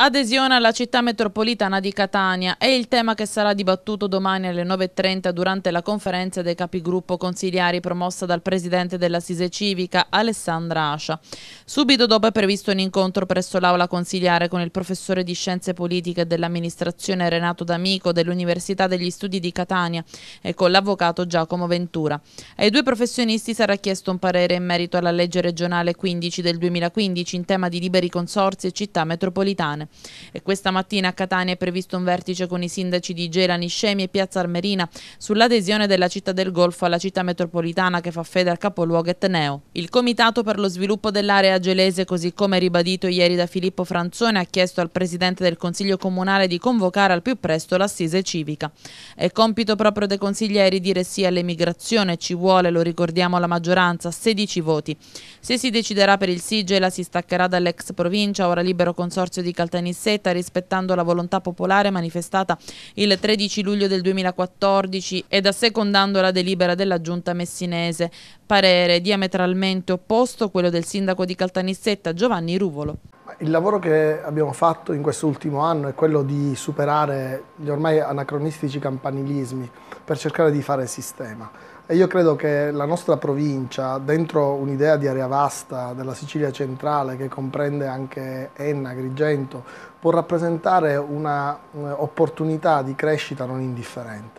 Adesione alla città metropolitana di Catania è il tema che sarà dibattuto domani alle 9.30 durante la conferenza dei capigruppo consigliari promossa dal presidente dell'Assise Civica Alessandra Ascia. Subito dopo è previsto un incontro presso l'aula consigliare con il professore di scienze politiche dell'amministrazione Renato D'Amico dell'Università degli Studi di Catania e con l'avvocato Giacomo Ventura. Ai due professionisti sarà chiesto un parere in merito alla legge regionale 15 del 2015 in tema di liberi consorzi e città metropolitane. E questa mattina a Catania è previsto un vertice con i sindaci di Gela, Niscemi e Piazza Armerina sull'adesione della città del Golfo alla città metropolitana che fa fede al capoluogo etneo. Il Comitato per lo sviluppo dell'area gelese, così come ribadito ieri da Filippo Franzone, ha chiesto al Presidente del Consiglio Comunale di convocare al più presto l'assise civica. È compito proprio dei consiglieri dire sì all'emigrazione, ci vuole, lo ricordiamo, la maggioranza, 16 voti. Se si deciderà per il sì, Gela si staccherà dall'ex provincia, ora libero consorzio di Caltanissimo da Nissetta rispettando la volontà popolare manifestata il 13 luglio del 2014 ed assecondando la delibera della giunta messinese. Parere diametralmente opposto a quello del sindaco di Caltanissetta Giovanni Ruvolo. Il lavoro che abbiamo fatto in quest'ultimo anno è quello di superare gli ormai anacronistici campanilismi per cercare di fare sistema e io credo che la nostra provincia, dentro un'idea di area vasta della Sicilia centrale che comprende anche Enna, Agrigento, può rappresentare un'opportunità eh, di crescita non indifferente.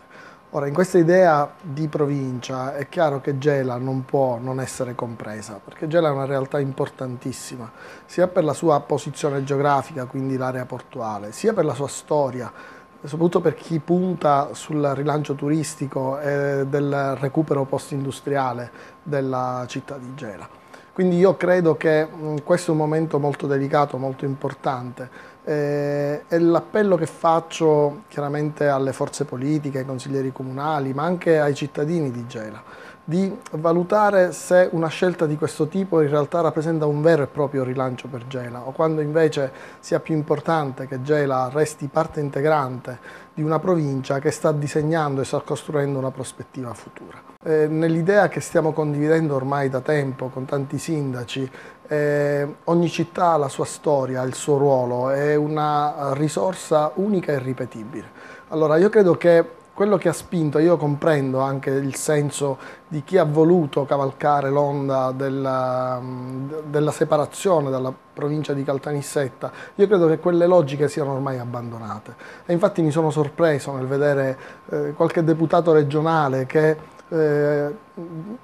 Ora, in questa idea di provincia è chiaro che Gela non può non essere compresa, perché Gela è una realtà importantissima, sia per la sua posizione geografica, quindi l'area portuale, sia per la sua storia, soprattutto per chi punta sul rilancio turistico e del recupero post-industriale della città di Gela. Quindi io credo che questo è un momento molto delicato, molto importante, eh, e l'appello che faccio chiaramente alle forze politiche, ai consiglieri comunali, ma anche ai cittadini di Gela, di valutare se una scelta di questo tipo in realtà rappresenta un vero e proprio rilancio per Gela o quando invece sia più importante che Gela resti parte integrante di una provincia che sta disegnando e sta costruendo una prospettiva futura. Eh, Nell'idea che stiamo condividendo ormai da tempo con tanti sindaci eh, ogni città ha la sua storia, il suo ruolo, è una risorsa unica e ripetibile. Allora io credo che quello che ha spinto, io comprendo anche il senso di chi ha voluto cavalcare l'onda della, mm, della, separazione dalla provincia di Caltanissetta, io credo che quelle logiche siano ormai abbandonate. E infatti mi sono sorpreso nel vedere eh, qualche deputato regionale che eh,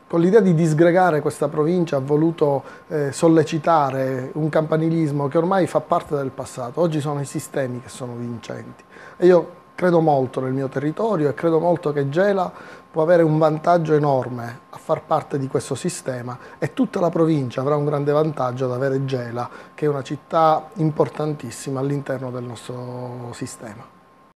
con l'idea di disgregare questa provincia ha voluto eh, sollecitare un campanilismo che ormai fa parte del passato. Oggi sono i sistemi che sono vincenti. E io credo molto nel mio territorio e credo molto che Gela può avere un vantaggio enorme a far parte di questo sistema e tutta la provincia avrà un grande vantaggio ad avere Gela, che è una città importantissima all'interno del nostro sistema.